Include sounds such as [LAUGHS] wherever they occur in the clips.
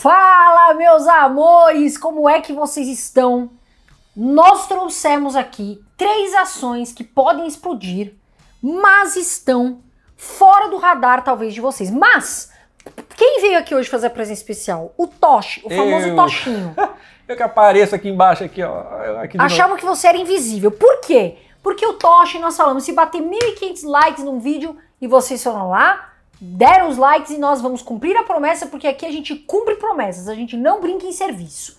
Fala, meus amores, como é que vocês estão? Nós trouxemos aqui três ações que podem explodir, mas estão fora do radar, talvez, de vocês. Mas, quem veio aqui hoje fazer a presença especial? O Toshi, o famoso Eu. Toshinho. [LAUGHS] Eu que apareço aqui embaixo, aqui, ó. Aqui Achavam que você era invisível. Por quê? Porque o Toshi, nós falamos, se bater 1.500 likes num vídeo e vocês foram lá, deram os likes e nós vamos cumprir a promessa, porque aqui a gente cumpre promessas, a gente não brinca em serviço.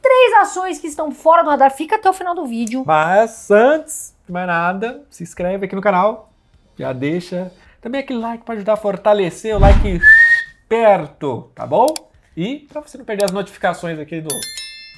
Três ações que estão fora do radar, fica até o final do vídeo. Mas antes de mais nada, se inscreve aqui no canal, já deixa também aquele like para ajudar a fortalecer o like perto, tá bom? E para você não perder as notificações aqui dos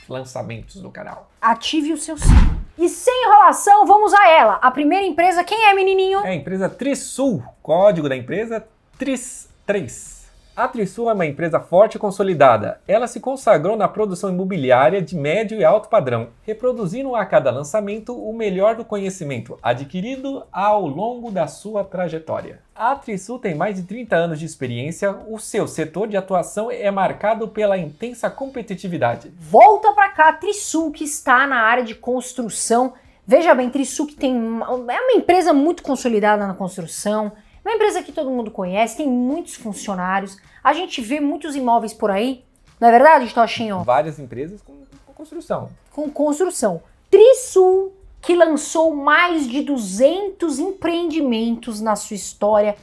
lançamentos do canal. Ative o seu sino. E sem enrolação, vamos a ela. A primeira empresa, quem é, menininho? É a empresa Trisul. Código da empresa TRIS3. A Trisul é uma empresa forte e consolidada. Ela se consagrou na produção imobiliária de médio e alto padrão, reproduzindo a cada lançamento o melhor do conhecimento adquirido ao longo da sua trajetória. A Trisul tem mais de 30 anos de experiência, o seu setor de atuação é marcado pela intensa competitividade. Volta para cá, Trisul, que está na área de construção. Veja bem, Trisul que tem, é uma empresa muito consolidada na construção, uma empresa que todo mundo conhece, tem muitos funcionários, a gente vê muitos imóveis por aí, não é verdade, Tochinho? Várias empresas com, com construção. Com construção. Trisul, que lançou mais de 200 empreendimentos na sua história,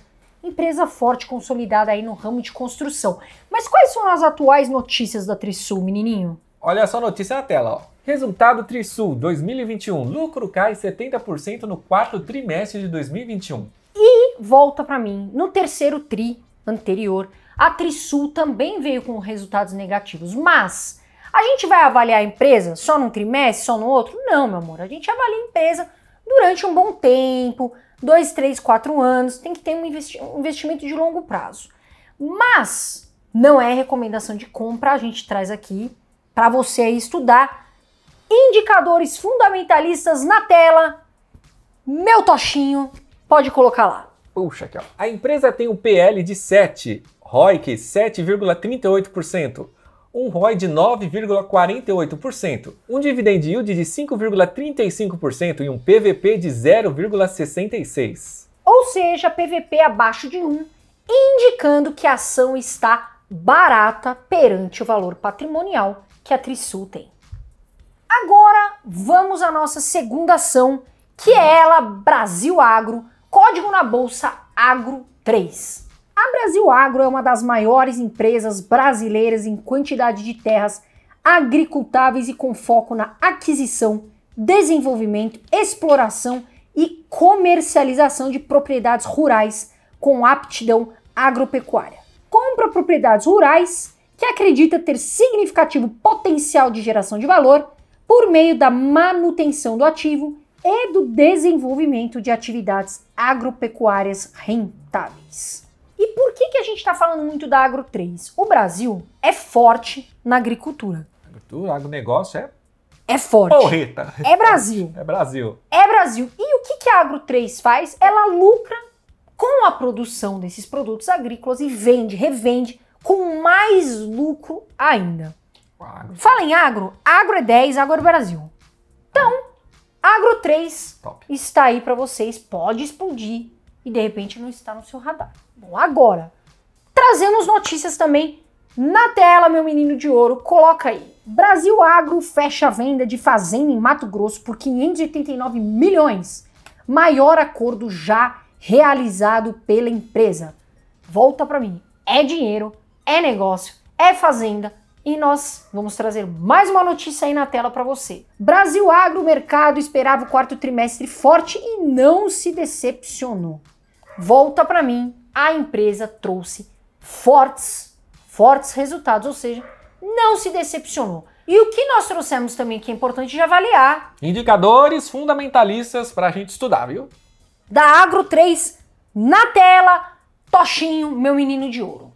empresa forte consolidada aí no ramo de construção. Mas quais são as atuais notícias da Trisul, menininho? Olha só a notícia na tela, ó. Resultado Trisul 2021. Lucro cai 70% no quarto trimestre de 2021 e volta para mim. No terceiro tri anterior, a Trisul também veio com resultados negativos, mas a gente vai avaliar a empresa só num trimestre, só no outro? Não, meu amor, a gente avalia a empresa durante um bom tempo, dois, três, quatro anos, tem que ter um, investi um investimento de longo prazo. Mas não é recomendação de compra, a gente traz aqui para você estudar indicadores fundamentalistas na tela. Meu tochinho, Pode colocar lá. Puxa, aqui, ó. A empresa tem um PL de 7, ROIC 7,38%, um ROI de 9,48%, um dividend yield de 5,35% e um PVP de 0,66%. Ou seja, PVP abaixo de 1, indicando que a ação está barata perante o valor patrimonial que a Trisul tem. Agora vamos à nossa segunda ação, que é ela Brasil Agro Código na Bolsa Agro 3. A Brasil Agro é uma das maiores empresas brasileiras em quantidade de terras agricultáveis e com foco na aquisição, desenvolvimento, exploração e comercialização de propriedades rurais com aptidão agropecuária. Compra propriedades rurais que acredita ter significativo potencial de geração de valor por meio da manutenção do ativo e do desenvolvimento de atividades agropecuárias rentáveis. E por que, que a gente está falando muito da Agro 3? O Brasil é forte na agricultura. Agricultura, agronegócio é? É forte. Porreta. É Brasil. [LAUGHS] É Brasil. É Brasil. E o que, que a Agro 3 faz? Ela lucra com a produção desses produtos agrícolas e vende, revende com mais lucro ainda. Agro. Fala em agro, agro é 10, agro é Brasil. Então, 3 Top. está aí para vocês, pode explodir e de repente não está no seu radar. Bom, agora, trazemos notícias também na tela, meu menino de ouro, coloca aí. Brasil Agro fecha a venda de fazenda em Mato Grosso por 589 milhões, maior acordo já realizado pela empresa. Volta para mim, é dinheiro, é negócio, é fazenda, e nós vamos trazer mais uma notícia aí na tela para você. Brasil Agro Mercado esperava o quarto trimestre forte e não se decepcionou. Volta para mim, a empresa trouxe fortes, fortes resultados, ou seja, não se decepcionou. E o que nós trouxemos também que é importante de avaliar? Indicadores fundamentalistas para a gente estudar, viu? Da Agro 3 na tela, Tochinho, meu menino de ouro.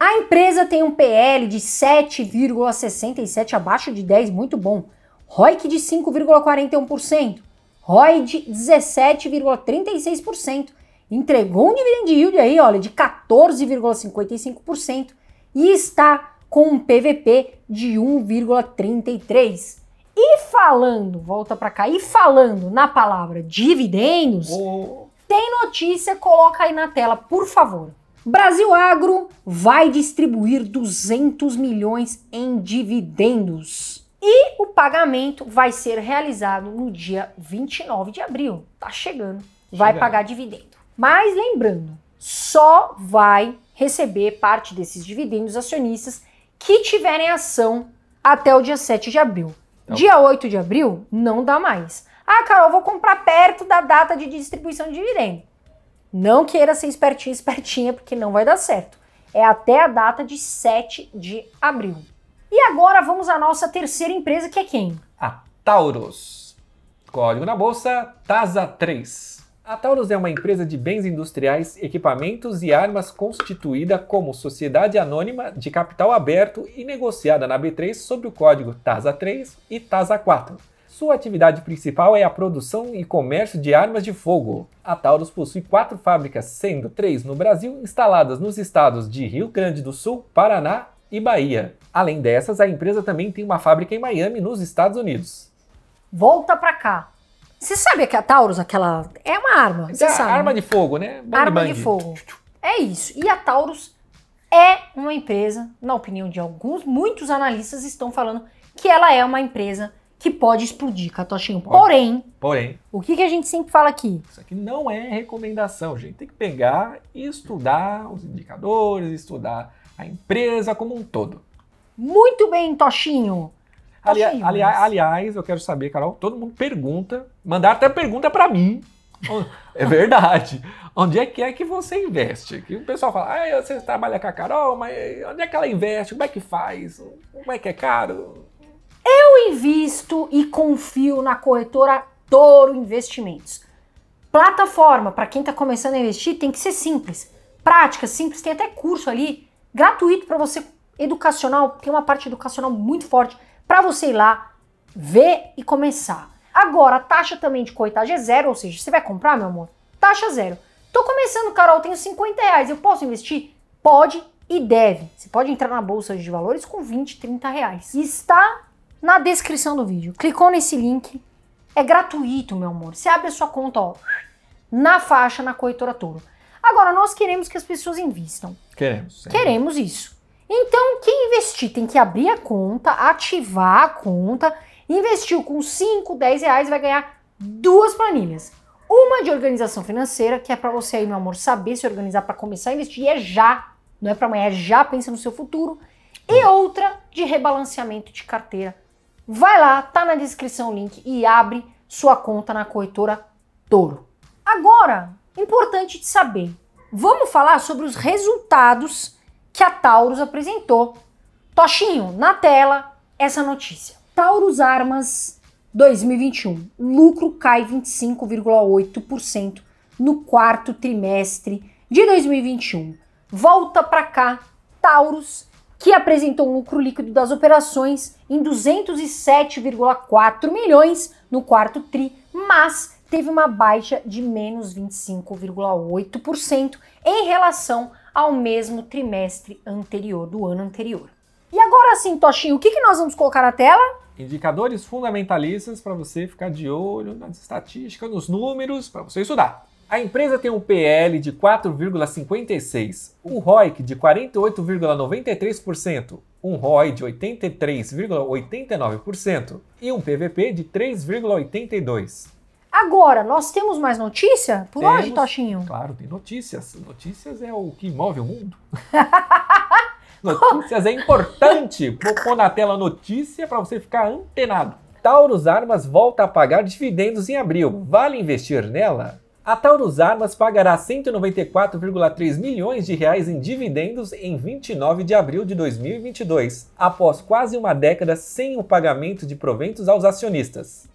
A empresa tem um PL de 7,67 abaixo de 10, muito bom. ROIC de 5,41%, ROI de 17,36%, entregou um dividend yield aí, olha, de 14,55% e está com um PVP de 1,33. E falando, volta para cá, e falando na palavra dividendos, oh. tem notícia, coloca aí na tela, por favor. Brasil Agro vai distribuir 200 milhões em dividendos. E o pagamento vai ser realizado no dia 29 de abril. Tá chegando. Vai pagar dividendo. Mas lembrando, só vai receber parte desses dividendos acionistas que tiverem ação até o dia 7 de abril. Então- dia 8 de abril não dá mais. Ah, Carol, vou comprar perto da data de distribuição de dividendos. Não queira ser espertinho, espertinha, porque não vai dar certo. É até a data de 7 de abril. E agora vamos à nossa terceira empresa, que é quem? A Taurus. Código na bolsa TASA3. A Taurus é uma empresa de bens industriais, equipamentos e armas constituída como sociedade anônima de capital aberto e negociada na B3 sob o código TASA3 e TASA4 sua atividade principal é a produção e comércio de armas de fogo. A Taurus possui quatro fábricas, sendo três no Brasil, instaladas nos estados de Rio Grande do Sul, Paraná e Bahia. Além dessas, a empresa também tem uma fábrica em Miami, nos Estados Unidos. Volta pra cá. Você sabe que a Taurus, aquela. É uma arma. Você é sabe, arma né? de fogo, né? Bang arma bang. de fogo. É isso. E a Taurus é uma empresa, na opinião de alguns, muitos analistas estão falando que ela é uma empresa que pode explodir, Catochinho. Porém, Porém, o que, que a gente sempre fala aqui? Isso aqui não é recomendação, gente. Tem que pegar e estudar os indicadores, estudar a empresa como um todo. Muito bem, Tochinho. Ali, ali, mas... Aliás, eu quero saber, Carol, todo mundo pergunta, mandar até pergunta para mim. é verdade. Onde é que é que você investe? Que o pessoal fala, ah, você trabalha com a Carol, mas onde é que ela investe? Como é que faz? Como é que é caro? Eu invisto e confio na corretora Toro Investimentos. Plataforma, para quem está começando a investir, tem que ser simples, prática, simples. Tem até curso ali gratuito para você, educacional, tem uma parte educacional muito forte para você ir lá, ver e começar. Agora, a taxa também de coitagem é zero, ou seja, você vai comprar, meu amor? Taxa zero. Tô começando, Carol, tenho 50 reais, eu posso investir? Pode e deve. Você pode entrar na bolsa de valores com 20, 30 reais. Está na descrição do vídeo. Clicou nesse link, é gratuito, meu amor. Você abre a sua conta, ó, na faixa, na corretora Toro. Agora, nós queremos que as pessoas invistam. Queremos. Sim. Queremos isso. Então, quem investir tem que abrir a conta, ativar a conta. Investiu com 5, 10 reais, vai ganhar duas planilhas. Uma de organização financeira, que é para você aí, meu amor, saber se organizar para começar a investir. E é já, não é para amanhã, é já pensa no seu futuro. E outra de rebalanceamento de carteira Vai lá, tá na descrição o link e abre sua conta na corretora Toro. Agora, importante de saber, vamos falar sobre os resultados que a Taurus apresentou. Toxinho, na tela, essa notícia. Taurus Armas 2021, lucro cai 25,8% no quarto trimestre de 2021. Volta para cá, Taurus que apresentou um lucro líquido das operações em 207,4 milhões no quarto tri, mas teve uma baixa de menos 25,8% em relação ao mesmo trimestre anterior do ano anterior. E agora sim, Toshinho, o que, que nós vamos colocar na tela? Indicadores fundamentalistas para você ficar de olho nas estatísticas, nos números, para você estudar. A empresa tem um PL de 4,56, um ROIC de 48,93%, um ROI de 83,89% e um PVP de 3,82%. Agora, nós temos mais notícia por temos, hoje, Tochinho? Claro, tem notícias. Notícias é o que move o mundo. [LAUGHS] notícias é importante. Vou pôr na tela notícia para você ficar antenado. Taurus Armas volta a pagar dividendos em abril. Vale investir nela? A Taurus Armas pagará 194,3 milhões de reais em dividendos em 29 de abril de 2022, após quase uma década sem o pagamento de proventos aos acionistas.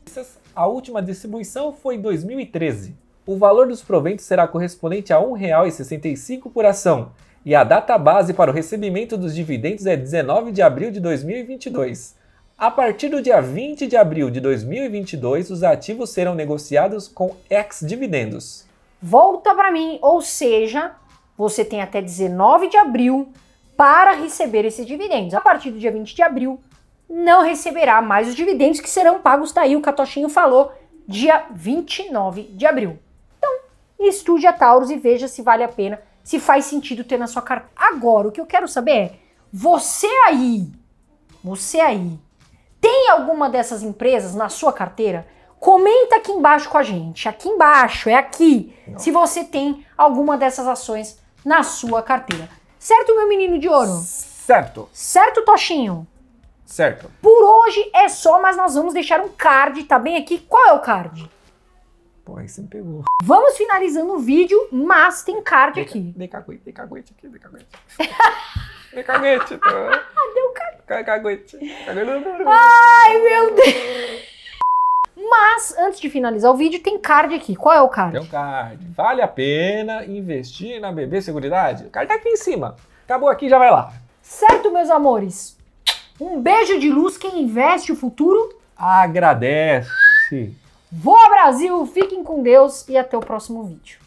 A última distribuição foi em 2013. O valor dos proventos será correspondente a R$ 1,65 por ação, e a data base para o recebimento dos dividendos é 19 de abril de 2022. A partir do dia 20 de abril de 2022, os ativos serão negociados com ex-dividendos. Volta para mim, ou seja, você tem até 19 de abril para receber esses dividendos. A partir do dia 20 de abril, não receberá mais os dividendos que serão pagos, daí tá o Catochinho falou, dia 29 de abril. Então, estude a Taurus e veja se vale a pena, se faz sentido ter na sua carta. Agora, o que eu quero saber é, você aí, você aí, tem alguma dessas empresas na sua carteira? Comenta aqui embaixo com a gente. Aqui embaixo, é aqui. Não. Se você tem alguma dessas ações na sua carteira. Certo, meu menino de ouro? Certo. Certo, toxinho? Certo. Por hoje é só, mas nós vamos deixar um card, tá bem aqui? Qual é o card? Pô, aí você me pegou. Vamos finalizando o vídeo, mas tem card aqui. Dei, dei caguete, dei caguete aqui, dei caguete. [LAUGHS] dei caguete. Tô... Ah, deu caguete. Caguete. Ai, meu Deus. Mas, antes de finalizar o vídeo, tem card aqui. Qual é o card? Tem um card. Vale a pena investir na Bebê Seguridade? O card tá aqui em cima. Acabou aqui, já vai lá. Certo, meus amores. Um beijo de luz. Quem investe o futuro agradece. Boa Brasil, fiquem com Deus e até o próximo vídeo.